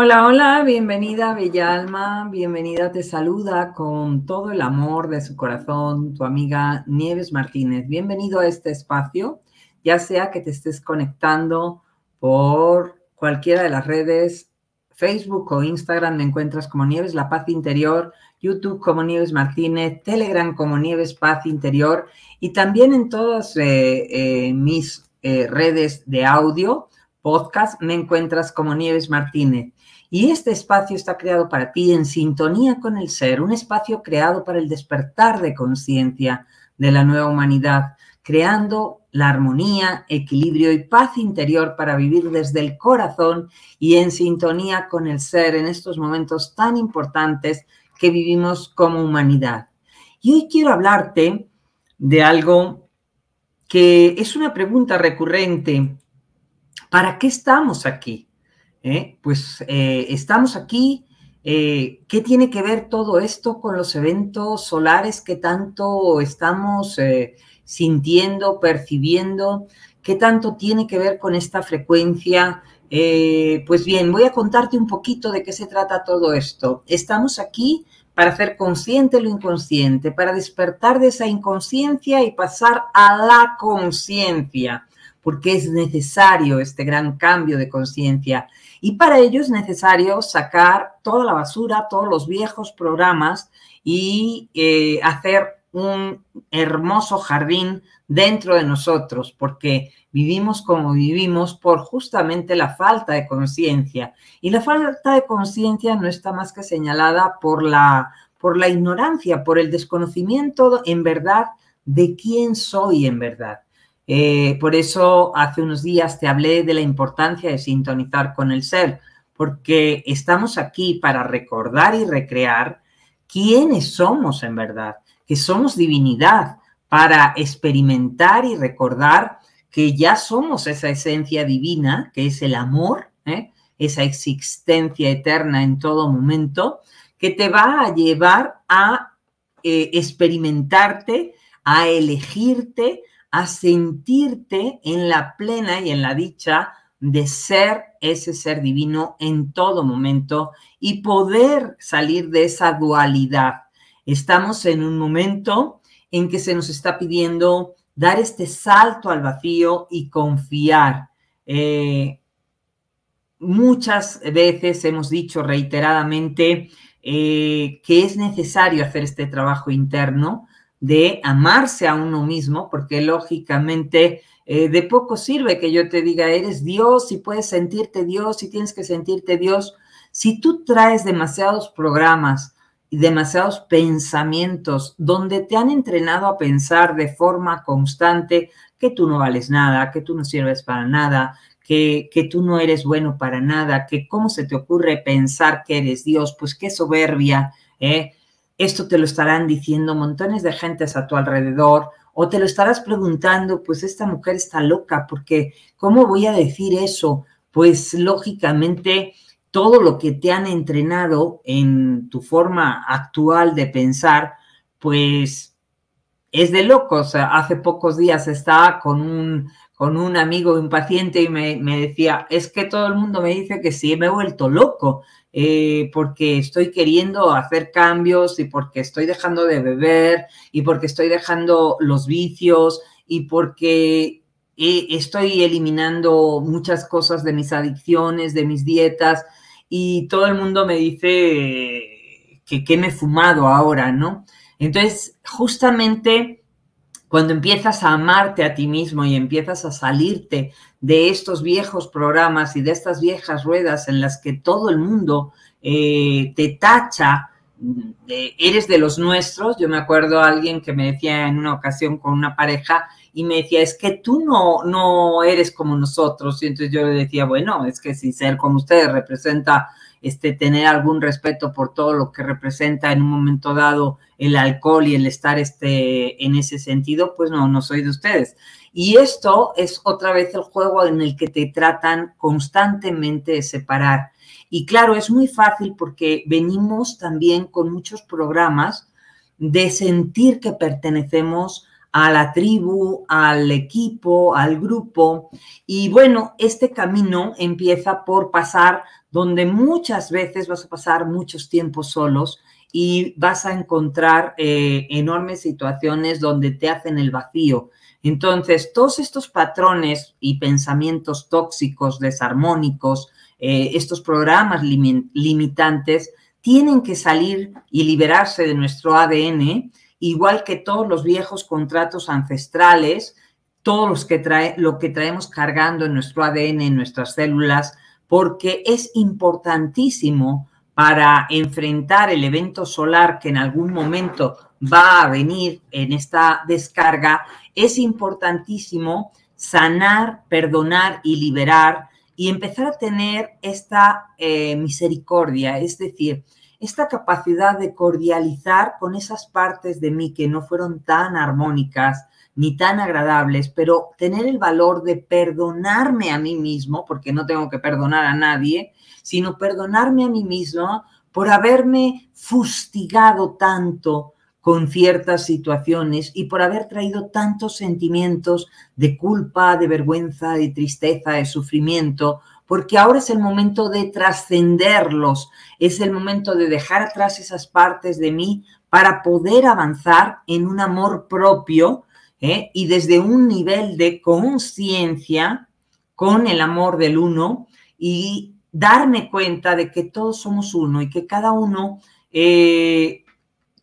Hola, hola, bienvenida Bella Alma, bienvenida, te saluda con todo el amor de su corazón tu amiga Nieves Martínez. Bienvenido a este espacio, ya sea que te estés conectando por cualquiera de las redes, Facebook o Instagram, me encuentras como Nieves La Paz Interior, YouTube como Nieves Martínez, Telegram como Nieves Paz Interior y también en todas eh, eh, mis eh, redes de audio podcast me encuentras como Nieves Martínez. Y este espacio está creado para ti en sintonía con el ser, un espacio creado para el despertar de conciencia de la nueva humanidad, creando la armonía, equilibrio y paz interior para vivir desde el corazón y en sintonía con el ser en estos momentos tan importantes que vivimos como humanidad. Y hoy quiero hablarte de algo que es una pregunta recurrente ¿Para qué estamos aquí? ¿Eh? Pues eh, estamos aquí. Eh, ¿Qué tiene que ver todo esto con los eventos solares que tanto estamos sintiendo, percibiendo? ¿Qué tanto tiene que ver con esta frecuencia? pues bien, voy a contarte un poquito de qué se trata todo esto. Estamos aquí para hacer consciente lo inconsciente, para despertar de esa inconsciencia y pasar a la conciencia porque es necesario este gran cambio de conciencia. Y para ello es necesario sacar toda la basura, todos los viejos programas y eh, hacer un hermoso jardín dentro de nosotros, porque vivimos como vivimos por justamente la falta de conciencia. Y la falta de conciencia no está más que señalada por la ignorancia, por el desconocimiento en verdad de quién soy en verdad. Eh, por eso hace unos días te hablé de la importancia de sintonizar con el ser, porque estamos aquí para recordar y recrear quiénes somos en verdad, que somos divinidad, para experimentar y recordar que ya somos esa esencia divina, que es el amor, ¿eh? esa existencia eterna en todo momento, que te va a llevar a eh, experimentarte, a elegirte, a sentirte en la plena y en la dicha de ser ese ser divino en todo momento y poder salir de esa dualidad. Estamos en un momento en que se nos está pidiendo dar este salto al vacío y confiar. Eh, muchas veces hemos dicho reiteradamente eh, que es necesario hacer este trabajo interno de amarse a uno mismo, porque lógicamente eh, de poco sirve que yo te diga, eres Dios y puedes sentirte Dios y tienes que sentirte Dios. Si tú traes demasiados programas y demasiados pensamientos donde te han entrenado a pensar de forma constante que tú no vales nada, que tú no sirves para nada, que, que, tú no eres bueno para nada, que cómo se te ocurre pensar que eres Dios, pues qué soberbia, ¿eh? esto te lo estarán diciendo montones de gentes a tu alrededor o te lo estarás preguntando, pues esta mujer está loca, porque ¿cómo voy a decir eso? Pues lógicamente todo lo que te han entrenado en tu forma actual de pensar, pues es de locos. Hace pocos días estaba con un con un amigo un paciente y me, decía, es que todo el mundo me dice que sí, me he vuelto loco, eh, porque estoy queriendo hacer cambios y porque estoy dejando de beber y porque estoy dejando los vicios y porque eh, estoy eliminando muchas cosas de mis adicciones, de mis dietas y todo el mundo me dice que, que me he fumado ahora, ¿no? Entonces, justamente cuando empiezas a amarte a ti mismo y empiezas a salirte de estos viejos programas y de estas viejas ruedas en las que todo el mundo eh, te tacha eres de los nuestros. Yo me acuerdo a alguien que me decía en una ocasión con una pareja y me decía, es que tú no, no eres como nosotros. Y entonces yo le decía, bueno, es que si ser como ustedes representa este, tener algún respeto por todo lo que representa en un momento dado el alcohol y el estar este, en ese sentido, pues no, no soy de ustedes. Y esto es otra vez el juego en el que te tratan constantemente de separar y claro, es muy fácil porque venimos también con muchos programas de sentir que pertenecemos a la tribu, al equipo, al grupo. Y bueno, este camino empieza por pasar donde muchas veces vas a pasar muchos tiempos solos y vas a encontrar eh, enormes situaciones donde te hacen el vacío. Entonces, todos estos patrones y pensamientos tóxicos, desarmónicos, eh, estos programas limitantes tienen que salir y liberarse de nuestro ADN, igual que todos los viejos contratos ancestrales, todos los que lo que traemos cargando en nuestro ADN, en nuestras células, porque es importantísimo para enfrentar el evento solar que en algún momento va a venir en esta descarga, es importantísimo sanar, perdonar y liberar y empezar a tener esta eh, misericordia, es decir, esta capacidad de cordializar con esas partes de mí que no fueron tan armónicas ni tan agradables, pero tener el valor de perdonarme a mí mismo, porque no tengo que perdonar a nadie, sino perdonarme a mí mismo por haberme fustigado tanto, con ciertas situaciones y por haber traído tantos sentimientos de culpa, de vergüenza, de tristeza, de sufrimiento, porque ahora es el momento de trascenderlos, es el momento de dejar atrás esas partes de mí para poder avanzar en un amor propio ¿eh? y desde un nivel de conciencia con el amor del uno y darme cuenta de que todos somos uno y que cada uno eh,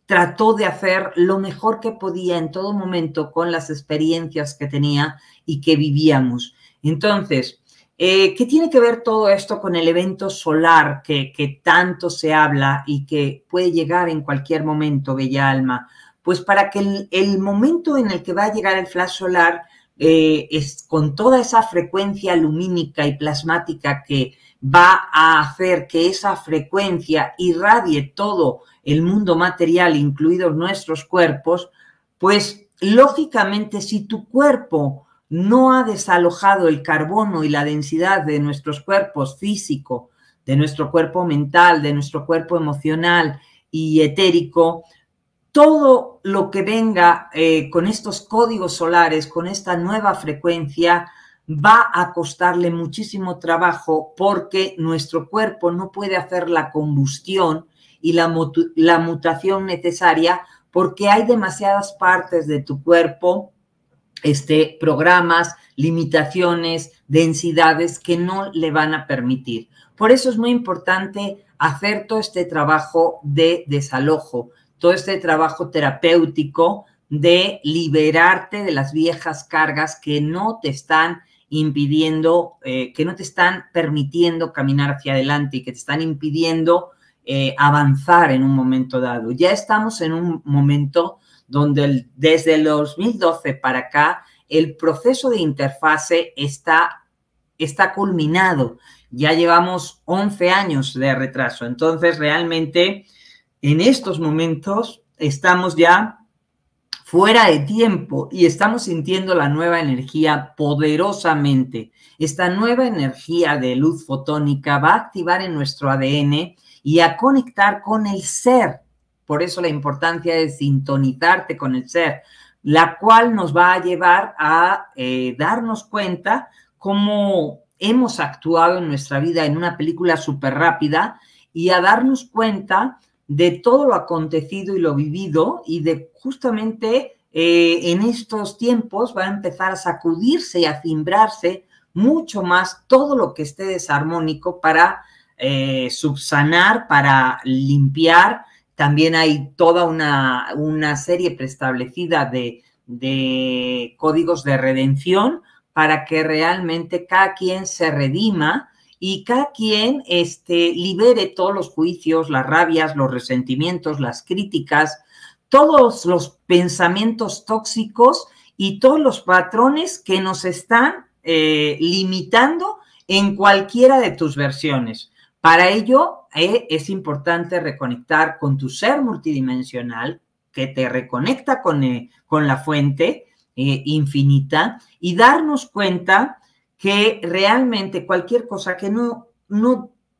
trató de hacer lo mejor que podía en todo momento con las experiencias que tenía y que vivíamos. Entonces, eh, ¿qué tiene que ver todo esto con el evento solar que, tanto se habla y que puede llegar en cualquier momento, Bella Alma? Pues para que el, el momento en el que va a llegar el flash solar eh, es, con toda esa frecuencia lumínica y plasmática que va a hacer que esa frecuencia irradie todo el mundo material, incluidos nuestros cuerpos, pues lógicamente si tu cuerpo no ha desalojado el carbono y la densidad de nuestros cuerpos físico, de nuestro cuerpo mental, de nuestro cuerpo emocional y etérico, todo lo que venga eh, con estos códigos solares, con esta nueva frecuencia, va a costarle muchísimo trabajo porque nuestro cuerpo no puede hacer la combustión y la, la mutación necesaria porque hay demasiadas partes de tu cuerpo, este, programas, limitaciones, densidades que no le van a permitir. Por eso es muy importante hacer todo este trabajo de desalojo, todo este trabajo terapéutico de liberarte de las viejas cargas que no te están impidiendo, eh, que no te están permitiendo caminar hacia adelante y que te están impidiendo eh, avanzar en un momento dado. Ya estamos en un momento donde desde el 2012 para acá el proceso de interfase está, está culminado. Ya llevamos 11 años de retraso. Entonces, realmente en estos momentos estamos ya fuera de tiempo y estamos sintiendo la nueva energía poderosamente. Esta nueva energía de luz fotónica va a activar en nuestro ADN y a conectar con el ser. Por eso la importancia de sintonizarte con el ser, la cual nos va a llevar a eh, darnos cuenta cómo hemos actuado en nuestra vida en una película súper rápida y a darnos cuenta de todo lo acontecido y lo vivido y de justamente eh, en estos tiempos va a empezar a sacudirse y a cimbrarse mucho más todo lo que esté desarmónico para eh, subsanar, para limpiar. También hay toda una, serie preestablecida de códigos de redención para que realmente cada quien se redima y cada quien este, libere todos los juicios, las rabias, los resentimientos, las críticas, todos los pensamientos tóxicos y todos los patrones que nos están eh, limitando en cualquiera de tus versiones. Para ello eh, es importante reconectar con tu ser multidimensional, que te reconecta con, eh, con la fuente infinita, y darnos cuenta que realmente cualquier cosa que no,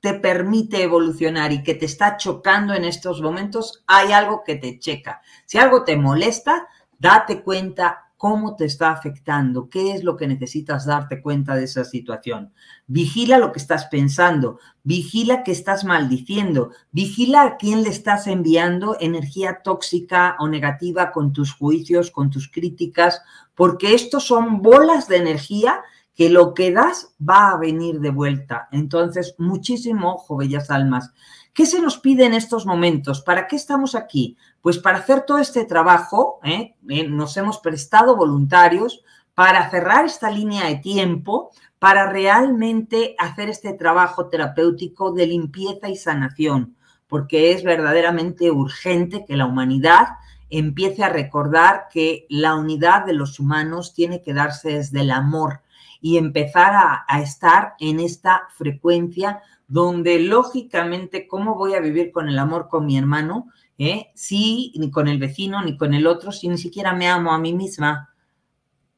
te permite evolucionar y que te está chocando en estos momentos, hay algo que te checa. Si algo te molesta, date cuenta cómo te está afectando, qué es lo que necesitas darte cuenta de esa situación. Vigila lo que estás pensando, vigila que estás maldiciendo, vigila a quién le estás enviando energía tóxica o negativa con tus juicios, con tus críticas, porque estos son bolas de energía que lo que das va a venir de vuelta. Entonces, muchísimo ojo, almas. ¿Qué se nos pide en estos momentos? ¿Para qué estamos aquí? Pues para hacer todo este trabajo, ¿eh? Eh, nos hemos prestado voluntarios para cerrar esta línea de tiempo, para realmente hacer este trabajo terapéutico de limpieza y sanación, porque es verdaderamente urgente que la humanidad empiece a recordar que la unidad de los humanos tiene que darse desde el amor y empezar a, estar en esta frecuencia donde lógicamente, ¿cómo voy a vivir con el amor con mi hermano? ¿Eh? Sí, ni con el vecino, ni con el otro, si ni siquiera me amo a mí misma,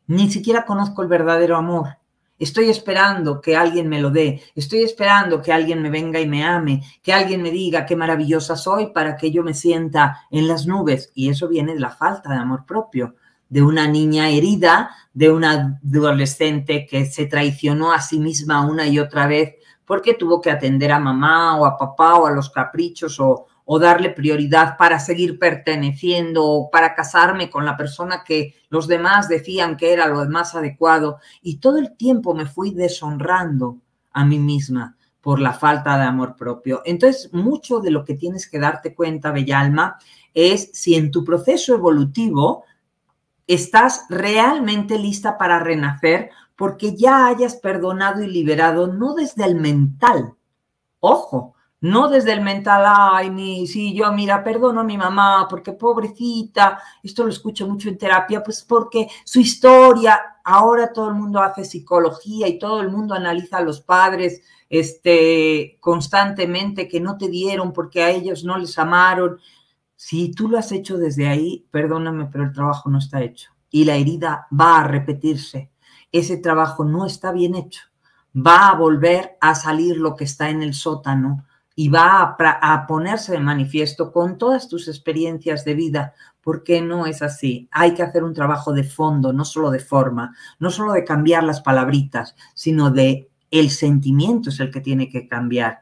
ni siquiera conozco el verdadero amor. Estoy esperando que alguien me lo dé, estoy esperando que alguien me venga y me ame, que alguien me diga qué maravillosa soy para que yo me sienta en las nubes. Y eso viene de la falta de amor propio de una niña herida, de una adolescente que se traicionó a sí misma una y otra vez porque tuvo que atender a mamá o a papá o a los caprichos o, darle prioridad para seguir perteneciendo o para casarme con la persona que los demás decían que era lo más adecuado. Y todo el tiempo me fui deshonrando a mí misma por la falta de amor propio. Entonces, mucho de lo que tienes que darte cuenta, Bella Alma, es si en tu proceso evolutivo estás realmente lista para renacer porque ya hayas perdonado y liberado, no desde el mental, ojo, no desde el mental, ay, sí, yo, mira, perdono a mi mamá porque pobrecita, esto lo escucho mucho en terapia, pues porque su historia, ahora todo el mundo hace psicología y todo el mundo analiza a los padres este, constantemente que no te dieron porque a ellos no les amaron. Si tú lo has hecho desde ahí, perdóname, pero el trabajo no está hecho. Y la herida va a repetirse. Ese trabajo no está bien hecho. Va a volver a salir lo que está en el sótano y va a, ponerse de manifiesto con todas tus experiencias de vida, porque no es así. Hay que hacer un trabajo de fondo, no solo de forma, no solo de cambiar las palabritas, sino de el sentimiento es el que tiene que cambiar,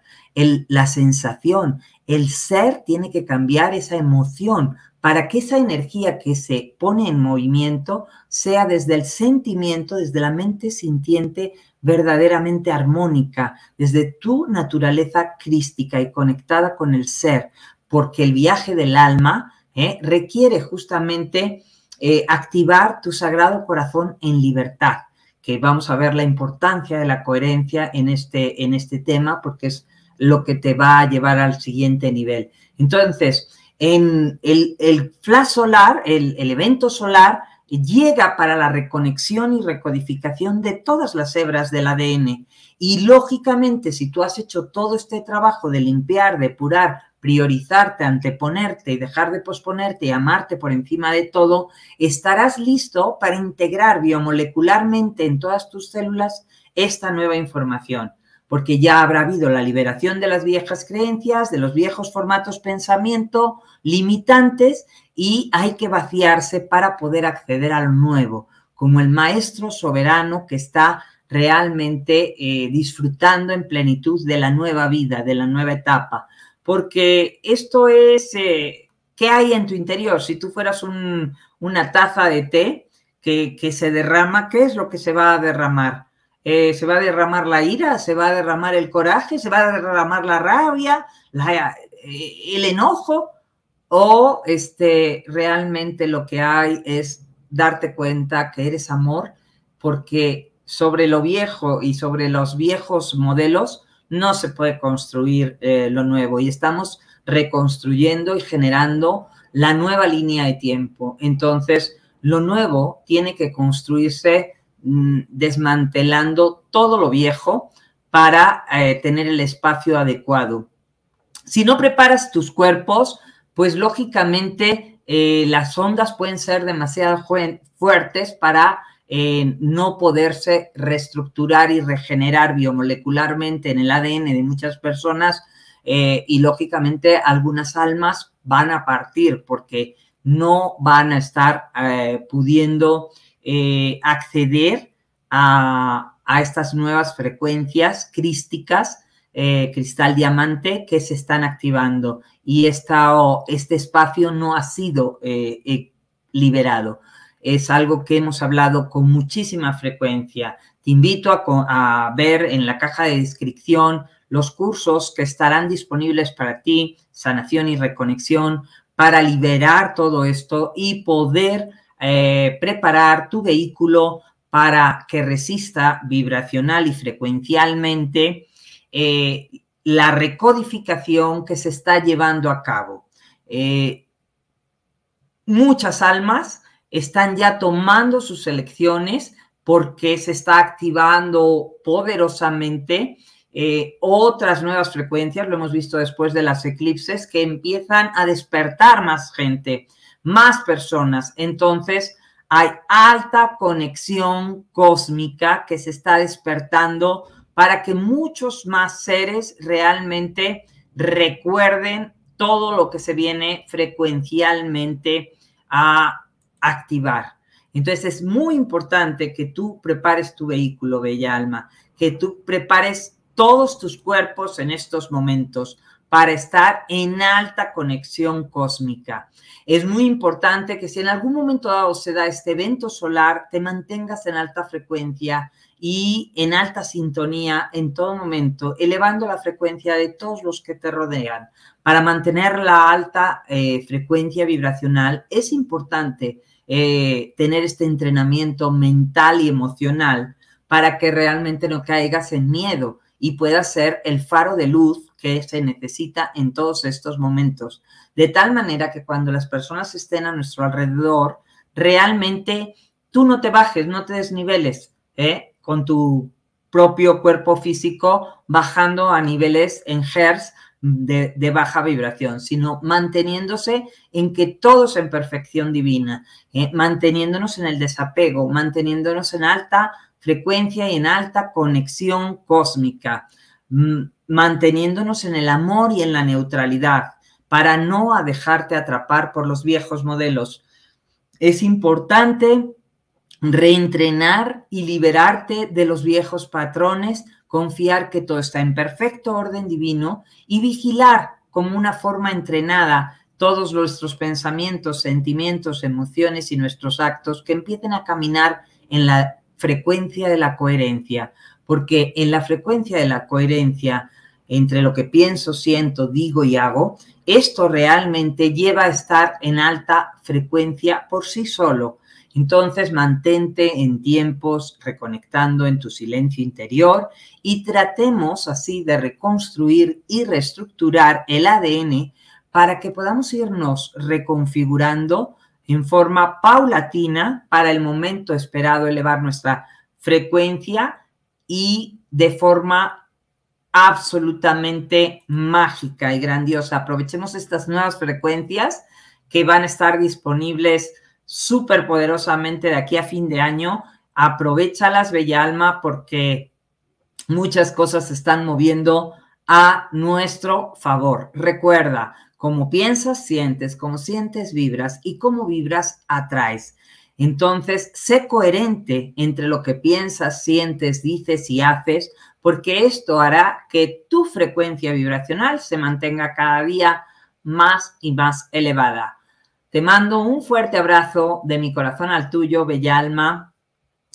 la sensación, el ser tiene que cambiar esa emoción para que esa energía que se pone en movimiento sea desde el sentimiento, desde la mente sintiente verdaderamente armónica, desde tu naturaleza crística y conectada con el ser, porque el viaje del alma eh, requiere justamente eh, activar tu sagrado corazón en libertad que vamos a ver la importancia de la coherencia en este, en este tema, porque es lo que te va a llevar al siguiente nivel. Entonces, en el, el flash solar, el, el evento solar, llega para la reconexión y recodificación de todas las hebras del ADN. Y lógicamente, si tú has hecho todo este trabajo de limpiar, depurar, priorizarte, anteponerte y dejar de posponerte y amarte por encima de todo, estarás listo para integrar biomolecularmente en todas tus células esta nueva información porque ya habrá habido la liberación de las viejas creencias, de los viejos formatos pensamiento limitantes y hay que vaciarse para poder acceder a lo nuevo, como el maestro soberano que está realmente eh, disfrutando en plenitud de la nueva vida, de la nueva etapa, porque esto es, eh, ¿qué hay en tu interior? Si tú fueras una taza de té que se derrama, ¿qué es lo que se va a derramar? Eh, ¿Se va a derramar la ira? ¿Se va a derramar el coraje? ¿Se va a derramar la rabia? Eh, ¿El enojo? ¿O este, realmente lo que hay es darte cuenta que eres amor? Porque sobre lo viejo y sobre los viejos modelos no se puede construir eh, lo nuevo y estamos reconstruyendo y generando la nueva línea de tiempo. Entonces, lo nuevo tiene que construirse Mm, desmantelando todo lo viejo para eh, tener el espacio adecuado. Si no preparas tus cuerpos, pues lógicamente eh, las ondas pueden ser demasiado fuertes para eh, no poderse reestructurar y regenerar biomolecularmente en el ADN de muchas personas y lógicamente algunas almas van a partir porque no van a estar pudiendo eh, acceder a, estas nuevas frecuencias crísticas, eh, cristal diamante, que se están activando. Y este espacio no ha sido eh, liberado. Es algo que hemos hablado con muchísima frecuencia. Te invito a, a ver en la caja de descripción los cursos que estarán disponibles para ti, sanación y reconexión, para liberar todo esto y poder eh, preparar tu vehículo para que resista vibracional y frecuencialmente eh, la recodificación que se está llevando a cabo. Eh, muchas almas están ya tomando sus elecciones porque se está activando poderosamente otras nuevas frecuencias, lo hemos visto después de las eclipses, que empiezan a despertar más gente más personas. Entonces, hay alta conexión cósmica que se está despertando para que muchos más seres realmente recuerden todo lo que se viene frecuencialmente a activar. Entonces es muy importante que tú prepares tu vehículo, bella alma, que tú prepares todos tus cuerpos en estos momentos, para estar en alta conexión cósmica. Es muy importante que si en algún momento dado se da este evento solar, te mantengas en alta frecuencia y en alta sintonía en todo momento, elevando la frecuencia de todos los que te rodean. Para mantener la alta eh, frecuencia vibracional es importante eh, tener este entrenamiento mental y emocional para que realmente no caigas en miedo y puedas ser el faro de luz que se necesita en todos estos momentos, de tal manera que cuando las personas estén a nuestro alrededor, realmente tú no te bajes, no te desniveles ¿eh? con tu propio cuerpo físico bajando a niveles en hertz de, baja vibración, sino manteniéndose en que todos en perfección divina, ¿eh? manteniéndonos en el desapego, manteniéndonos en alta frecuencia y en alta conexión cósmica. Mm, manteniéndonos en el amor y en la neutralidad, para no a dejarte atrapar por los viejos modelos. Es importante reentrenar y liberarte de los viejos patrones, confiar que todo está en perfecto orden divino y vigilar como una forma entrenada todos nuestros pensamientos, sentimientos, emociones y nuestros actos que empiecen a caminar en la frecuencia de la coherencia, porque en la frecuencia de la coherencia entre lo que pienso, siento, digo y hago, esto realmente lleva a estar en alta frecuencia por sí solo. Entonces mantente en tiempos reconectando en tu silencio interior y tratemos así de reconstruir y reestructurar el ADN para que podamos irnos reconfigurando en forma paulatina para el momento esperado elevar nuestra frecuencia y de forma absolutamente mágica y grandiosa. Aprovechemos estas nuevas frecuencias que van a estar disponibles súper poderosamente de aquí a fin de año. Aprovechalas, Bella Alma, porque muchas cosas se están moviendo a nuestro favor. Recuerda, como piensas, sientes, como sientes, vibras y como vibras, atraes. Entonces, sé coherente entre lo que piensas, sientes, dices y haces porque esto hará que tu frecuencia vibracional se mantenga cada día más y más elevada. Te mando un fuerte abrazo de mi corazón al tuyo, bella alma.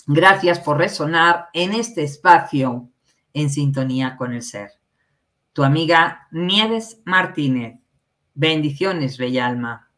Gracias por resonar en este espacio en sintonía con el ser. Tu amiga Nieves Martínez. Bendiciones, bella alma.